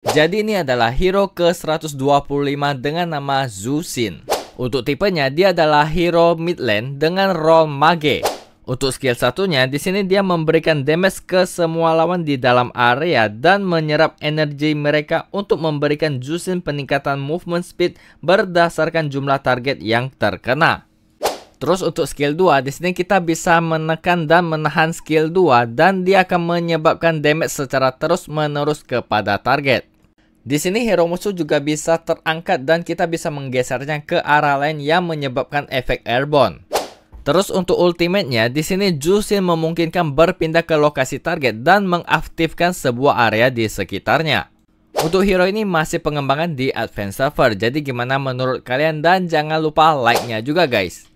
Jadi ini adalah hero ke-125 dengan nama Zusin. Untuk tipenya dia adalah hero mid lane dengan role mage. Untuk skill satunya di sini dia memberikan damage ke semua lawan di dalam area dan menyerap energi mereka untuk memberikan Zusin peningkatan movement speed berdasarkan jumlah target yang terkena. Terus untuk skill 2, di sini kita bisa menekan dan menahan skill 2 dan dia akan menyebabkan damage secara terus-menerus kepada target. Di sini hero musuh juga bisa terangkat dan kita bisa menggesernya ke arah lain yang menyebabkan efek airborne. Terus untuk ultimate-nya, di sini Jusin memungkinkan berpindah ke lokasi target dan mengaktifkan sebuah area di sekitarnya. Untuk hero ini masih pengembangan di Advanced Server, jadi gimana menurut kalian dan jangan lupa like-nya juga guys.